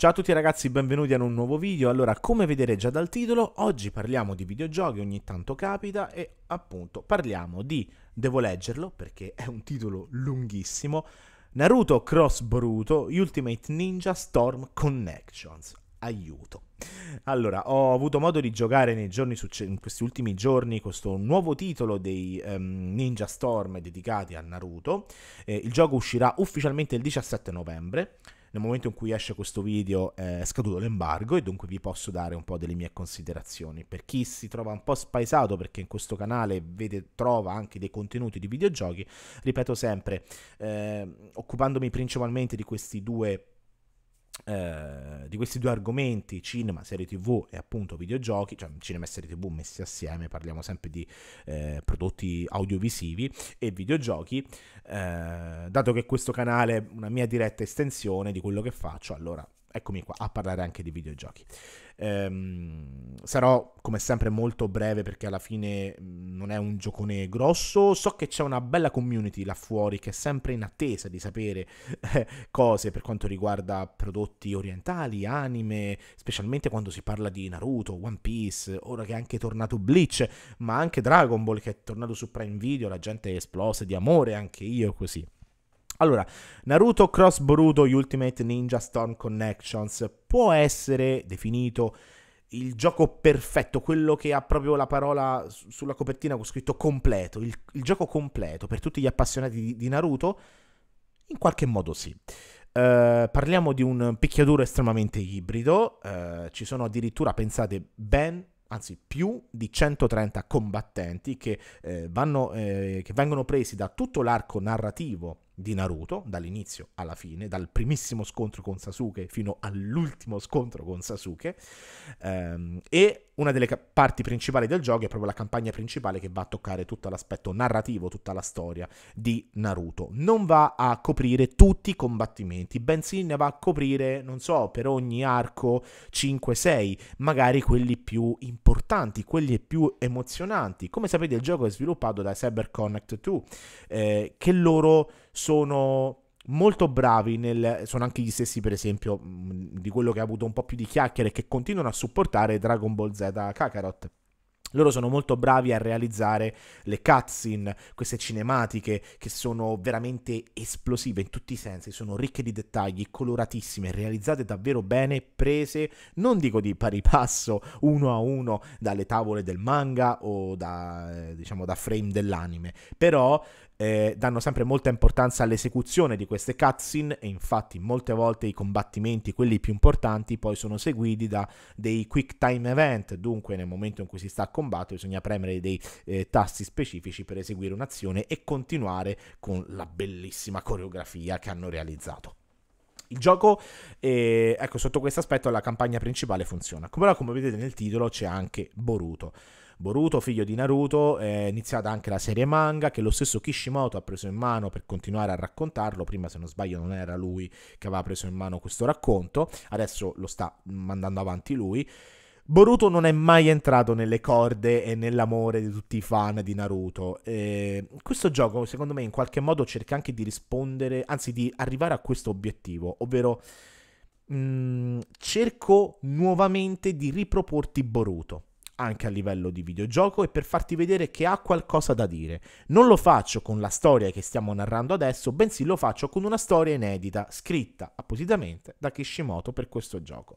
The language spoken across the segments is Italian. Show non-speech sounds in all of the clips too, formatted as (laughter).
Ciao a tutti ragazzi, benvenuti a un nuovo video. Allora, come vedere già dal titolo, oggi parliamo di videogiochi, ogni tanto capita e appunto parliamo di devo leggerlo perché è un titolo lunghissimo. Naruto Cross Bruto Ultimate Ninja Storm Connections. Aiuto. Allora, ho avuto modo di giocare nei giorni in questi ultimi giorni questo nuovo titolo dei um, Ninja Storm dedicati a Naruto. Eh, il gioco uscirà ufficialmente il 17 novembre nel momento in cui esce questo video è scaduto l'embargo e dunque vi posso dare un po' delle mie considerazioni. Per chi si trova un po' spaesato perché in questo canale vede, trova anche dei contenuti di videogiochi, ripeto sempre, eh, occupandomi principalmente di questi due eh, di questi due argomenti, cinema, serie tv e appunto videogiochi, cioè cinema e serie tv messi assieme, parliamo sempre di eh, prodotti audiovisivi e videogiochi, eh, dato che questo canale è una mia diretta estensione di quello che faccio, allora eccomi qua a parlare anche di videogiochi. Ehm, sarò come sempre molto breve perché alla fine mm, non è un giocone grosso. So che c'è una bella community là fuori che è sempre in attesa di sapere eh, cose per quanto riguarda prodotti orientali, anime, specialmente quando si parla di Naruto, One Piece, ora che è anche tornato Bleach, ma anche Dragon Ball che è tornato su Prime Video, la gente è esplosa di amore, anche io così. Allora, Naruto Cross Boruto Ultimate Ninja Storm Connections può essere definito il gioco perfetto, quello che ha proprio la parola sulla copertina con scritto completo, il, il gioco completo per tutti gli appassionati di, di Naruto? In qualche modo sì. Uh, parliamo di un picchiaduro estremamente ibrido, uh, ci sono addirittura, pensate, ben anzi più di 130 combattenti che, eh, vanno, eh, che vengono presi da tutto l'arco narrativo di Naruto, dall'inizio alla fine, dal primissimo scontro con Sasuke fino all'ultimo scontro con Sasuke. Ehm, e una delle parti principali del gioco è proprio la campagna principale che va a toccare tutto l'aspetto narrativo, tutta la storia di Naruto. Non va a coprire tutti i combattimenti, bensì ne va a coprire, non so, per ogni arco 5-6, magari quelli più importanti, quelli più emozionanti. Come sapete il gioco è sviluppato da CyberConnect 2, eh, che loro sono molto bravi nel, sono anche gli stessi per esempio mm, di quello che ha avuto un po' più di chiacchiere che continuano a supportare Dragon Ball Z Kakarot loro sono molto bravi a realizzare le cutscene, queste cinematiche che sono veramente esplosive in tutti i sensi, sono ricche di dettagli, coloratissime, realizzate davvero bene, prese, non dico di pari passo, uno a uno dalle tavole del manga o da, eh, diciamo, da frame dell'anime, però eh, danno sempre molta importanza all'esecuzione di queste cutscene e infatti molte volte i combattimenti, quelli più importanti, poi sono seguiti da dei quick time event, dunque nel momento in cui si sta a combattere bisogna premere dei eh, tasti specifici per eseguire un'azione e continuare con la bellissima coreografia che hanno realizzato. Il gioco, eh, ecco, sotto questo aspetto la campagna principale funziona. Come, come vedete nel titolo c'è anche Boruto. Boruto, figlio di Naruto, è iniziata anche la serie manga che lo stesso Kishimoto ha preso in mano per continuare a raccontarlo, prima se non sbaglio non era lui che aveva preso in mano questo racconto, adesso lo sta mandando avanti lui. Boruto non è mai entrato nelle corde e nell'amore di tutti i fan di Naruto. Eh, questo gioco, secondo me, in qualche modo cerca anche di rispondere, anzi di arrivare a questo obiettivo, ovvero mh, mm, cerco nuovamente di riproporti Boruto anche a livello di videogioco e per farti vedere che ha qualcosa da dire. Non lo faccio con la storia che stiamo narrando adesso, bensì lo faccio con una storia inedita, scritta appositamente da Kishimoto per questo gioco.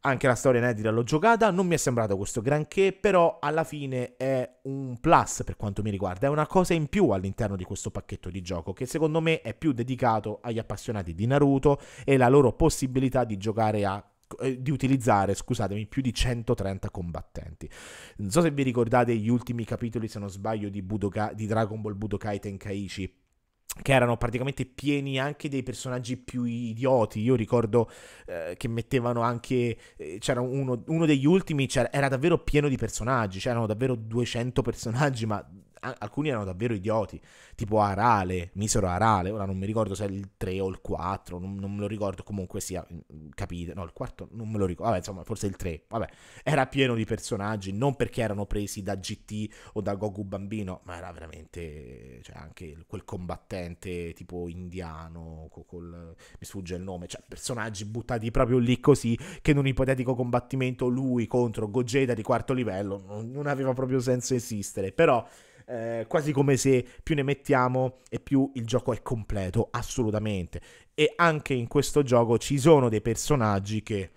Anche la storia inedita l'ho giocata, non mi è sembrato questo granché, però alla fine è un plus per quanto mi riguarda, è una cosa in più all'interno di questo pacchetto di gioco che secondo me è più dedicato agli appassionati di Naruto e la loro possibilità di giocare a eh, di utilizzare, scusatemi, più di 130 combattenti. Non so se vi ricordate gli ultimi capitoli, se non sbaglio, di, Budoka, di Dragon Ball Budokai Tenkaichi che erano praticamente pieni anche dei personaggi più idioti. Io ricordo eh, che mettevano anche. Eh, c'era uno, uno, degli ultimi, era davvero pieno di personaggi. C'erano davvero 200 personaggi, ma alcuni erano davvero idioti, tipo Arale, misero Arale, ora non mi ricordo se è il 3 o il 4, non, non me lo ricordo, comunque sia, mm, capite, no, il 4 non me lo ricordo, vabbè, insomma, forse il 3, vabbè, era pieno di personaggi, non perché erano presi da GT o da Goku bambino, ma era veramente, cioè, anche quel combattente tipo indiano, col, col, mi sfugge il nome, cioè, personaggi buttati proprio lì così, che in un ipotetico combattimento lui contro Gogeta di quarto livello non, non aveva proprio senso esistere, però eh, quasi come se più ne mettiamo e più il gioco è completo, assolutamente. E anche in questo gioco ci sono dei personaggi che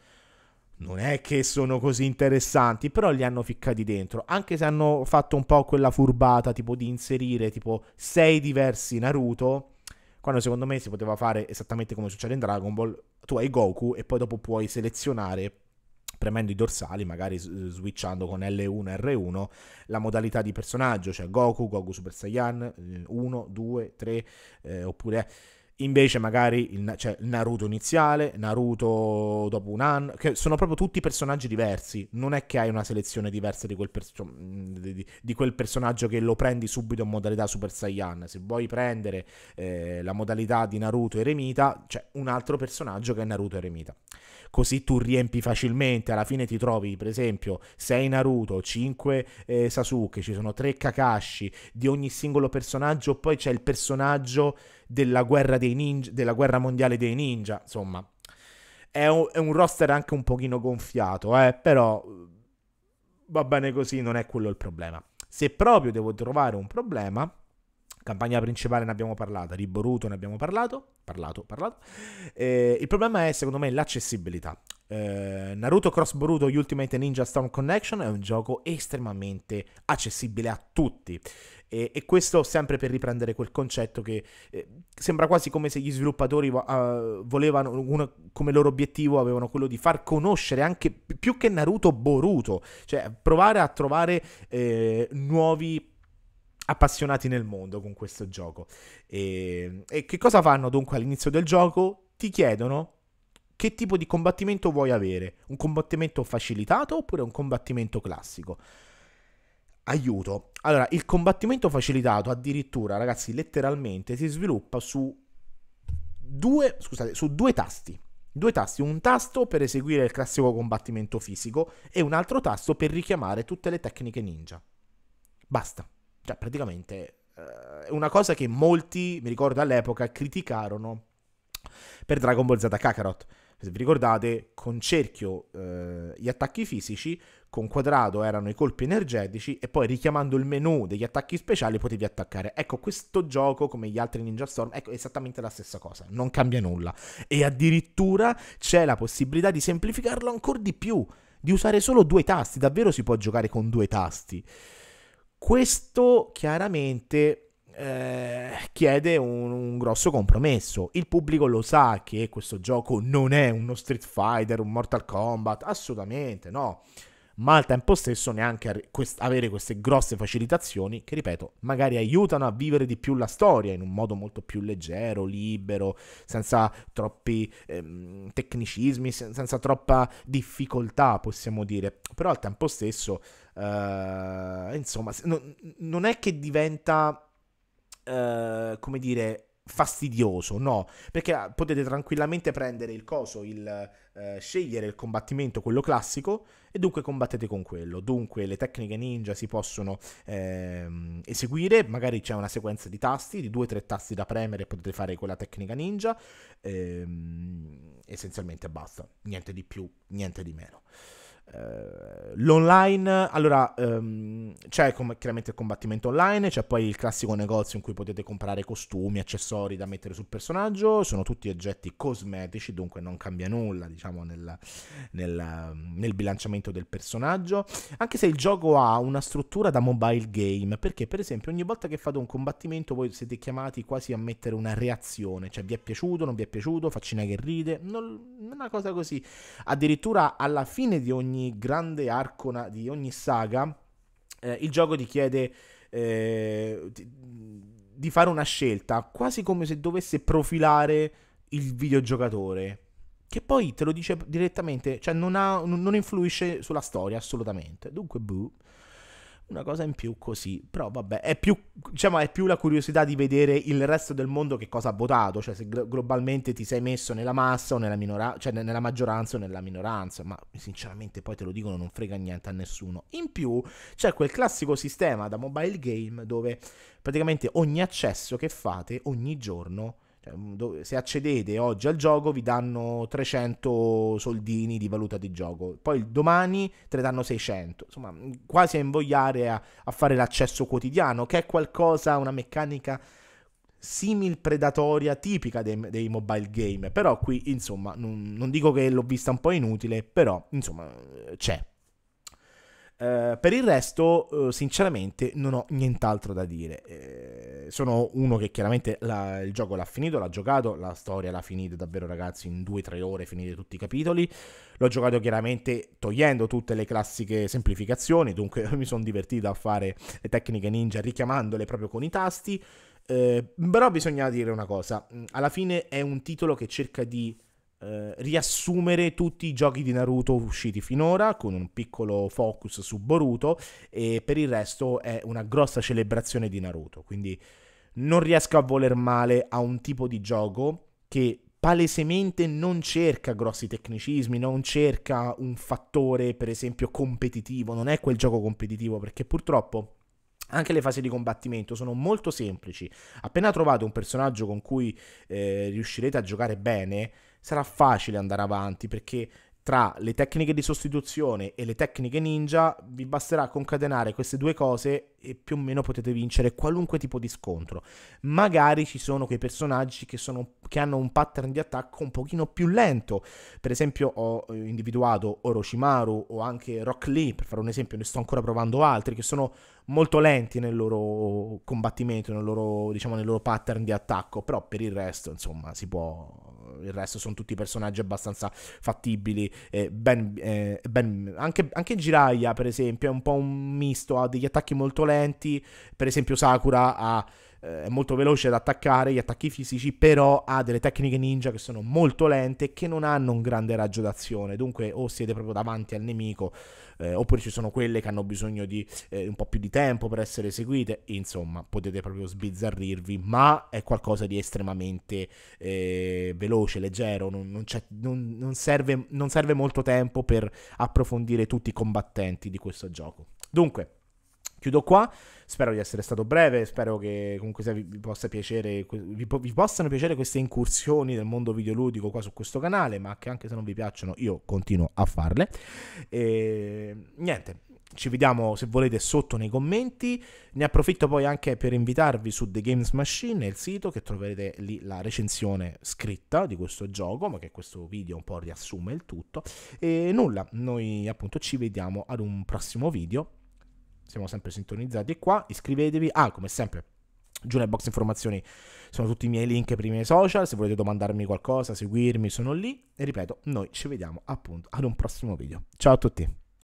non è che sono così interessanti, però li hanno ficcati dentro, anche se hanno fatto un po' quella furbata tipo di inserire tipo sei diversi Naruto, quando secondo me si poteva fare esattamente come succede in Dragon Ball, tu hai Goku e poi dopo puoi selezionare premendo i dorsali, magari switchando con L1 e R1, la modalità di personaggio, cioè Goku, Goku Super Saiyan 1, 2, 3, eh, oppure... Invece magari il, cioè, Naruto iniziale, Naruto dopo un anno, che sono proprio tutti personaggi diversi, non è che hai una selezione diversa di quel, perso- di, di quel personaggio che lo prendi subito in modalità Super Saiyan, se vuoi prendere eh, la modalità di Naruto Eremita, c'è un altro personaggio che è Naruto Eremita così tu riempi facilmente. Alla fine ti trovi, per esempio, 6 Naruto, 5 eh, Sasuke, ci sono 3 Kakashi di ogni singolo personaggio, poi c'è il personaggio della guerra, dei ninja, della guerra mondiale dei ninja, insomma. È un, è un roster anche un pochino gonfiato, eh, però mm, va bene così, non è quello il problema. Se proprio devo trovare un problema, Campagna principale ne abbiamo parlato, di Boruto ne abbiamo parlato, parlato, parlato. Eh, il problema è secondo me l'accessibilità. Eh, Naruto Cross Boruto Ultimate Ninja Storm Connection è un gioco estremamente accessibile a tutti. E, e questo sempre per riprendere quel concetto che eh, sembra quasi come se gli sviluppatori uh, volevano, uno, come loro obiettivo, avevano quello di far conoscere anche più che Naruto Boruto, cioè provare a trovare eh, nuovi appassionati nel mondo con questo gioco. E, e che cosa fanno dunque all'inizio del gioco? Ti chiedono che tipo di combattimento vuoi avere, un combattimento facilitato oppure un combattimento classico. Aiuto. Allora, il combattimento facilitato addirittura, ragazzi, letteralmente si sviluppa su due, scusate, su due tasti due tasti, un tasto per eseguire il classico combattimento fisico e un altro tasto per richiamare tutte le tecniche ninja. Basta. Cioè, praticamente eh, è una cosa che molti, mi ricordo all'epoca, criticarono per Dragon Ball Z Kakarot. Se vi ricordate, con cerchio eh, gli attacchi fisici, con quadrato erano i colpi energetici e poi richiamando il menu degli attacchi speciali potevi attaccare. Ecco, questo gioco, come gli altri Ninja Storm, ecco, è esattamente la stessa cosa, non cambia nulla. E addirittura c'è la possibilità di semplificarlo ancora di più, di usare solo due tasti, davvero si può giocare con due tasti. Questo chiaramente eh, chiede un, un, grosso compromesso. Il pubblico lo sa che questo gioco non è uno Street Fighter, un Mortal Kombat, assolutamente no. Ma al tempo stesso neanche quest- avere queste grosse facilitazioni che, ripeto, magari aiutano a vivere di più la storia in un modo molto più leggero, libero, senza troppi ehm, tecnicismi, sen- senza troppa difficoltà, possiamo dire. Però al tempo stesso eh, insomma, no, non è che diventa, uh, come dire, fastidioso, no, perché ah, potete tranquillamente prendere il coso, il, uh, scegliere il combattimento, quello classico, e dunque combattete con quello. Dunque le tecniche ninja si possono ehm, eseguire, magari c'è una sequenza di tasti, di due o tre tasti da premere e potete fare quella tecnica ninja, ehm, essenzialmente basta, niente di più, niente di meno. Eh, l'online, allora um, c'è com- chiaramente il combattimento online, c'è poi il classico negozio in cui potete comprare costumi, accessori da mettere sul personaggio, sono tutti oggetti cosmetici, dunque non cambia nulla diciamo nel, nel, nel bilanciamento del personaggio, anche se il gioco ha una struttura da mobile game, perché per esempio ogni volta che fate un combattimento voi siete chiamati quasi a mettere una reazione, cioè vi è piaciuto, non vi è piaciuto, faccina che ride, non, una cosa così, addirittura alla fine di ogni ogni grande arco, di ogni saga, eh, il gioco ti chiede eh, di fare una scelta, quasi come se dovesse profilare il videogiocatore. Che poi te lo dice direttamente, cioè non, ha, non influisce sulla storia assolutamente. Dunque, buh una cosa in più così. Però vabbè, è più, diciamo, è più la curiosità di vedere il resto del mondo che cosa ha votato, cioè se globalmente ti sei messo nella massa o nella, minora- cioè nella maggioranza o nella minoranza, ma sinceramente poi te lo dicono non frega niente a nessuno. In più c'è quel classico sistema da mobile game dove praticamente ogni accesso che fate ogni giorno cioè, mm, se accedete oggi al gioco vi danno 300 soldini di valuta di gioco, poi domani te ne danno 600, insomma mm, quasi a invogliare a, a fare l'accesso quotidiano, che è qualcosa, una meccanica simil predatoria tipica dei, dei, mobile game, però qui insomma non, non dico che l'ho vista un po' inutile, però insomma c'è. Eh, per il resto, eh, sinceramente, non ho nient'altro da dire. Eh, sono uno che chiaramente la, il gioco l'ha finito, l'ha giocato, la storia l'ha finita davvero, ragazzi, in 2-3 ore finite tutti i capitoli. L'ho giocato chiaramente togliendo tutte le classiche semplificazioni, dunque (laughs) mi sono divertito a fare le tecniche ninja richiamandole proprio con i tasti. Eh, però bisogna dire una cosa, alla fine è un titolo che cerca di eh, riassumere tutti i giochi di Naruto usciti finora con un piccolo focus su Boruto e per il resto è una grossa celebrazione di Naruto. Quindi non riesco a voler male a un tipo di gioco che palesemente non cerca grossi tecnicismi, non cerca un fattore per esempio competitivo, non è quel gioco competitivo perché purtroppo anche le fasi di combattimento sono molto semplici. Appena trovate un personaggio con cui eh, riuscirete a giocare bene, sarà facile andare avanti perché tra le tecniche di sostituzione e le tecniche ninja vi basterà concatenare queste due cose e più o meno potete vincere qualunque tipo di scontro. Magari ci sono quei personaggi che sono un che hanno un pattern di attacco un pochino più lento. Per esempio ho eh, individuato Orochimaru o anche Rock Lee, per fare un esempio, ne sto ancora provando altri, che sono molto lenti nel loro combattimento, nel loro, diciamo, nel loro pattern di attacco, però per il resto, insomma, si può... Il resto sono tutti personaggi abbastanza fattibili. Eh, ben, eh, ben... Anche, anche Jiraiya, per esempio, è un po' un misto, ha degli attacchi molto lenti, per esempio Sakura ha eh, è molto veloce ad attaccare, gli attacchi fisici, però ha delle tecniche ninja che sono molto lente e che non hanno un grande raggio d'azione, dunque o siete proprio davanti al nemico eh, oppure ci sono quelle che hanno bisogno di eh, un po' più di tempo per essere eseguite, insomma potete proprio sbizzarrirvi, ma è qualcosa di estremamente eh, veloce, leggero, non, non, non, non, serve, non serve molto tempo per approfondire tutti i combattenti di questo gioco. Dunque, Chiudo qua, spero di essere stato breve, spero che comunque vi, possa piacere, vi, vi, possano piacere queste incursioni del mondo videoludico qua su questo canale, ma che anche se non vi piacciono io continuo a farle. E, niente, ci vediamo se volete sotto nei commenti. Ne approfitto poi anche per invitarvi su The Games Machine, il sito, che troverete lì la recensione scritta di questo gioco, ma che questo video un po' riassume il tutto. E nulla, noi appunto ci vediamo ad un prossimo video siamo sempre sintonizzati qua, iscrivetevi, ah come sempre giù nel box informazioni sono tutti i miei link per i miei social, se volete domandarmi qualcosa, seguirmi, sono lì e ripeto, noi ci vediamo appunto ad un prossimo video. Ciao a tutti!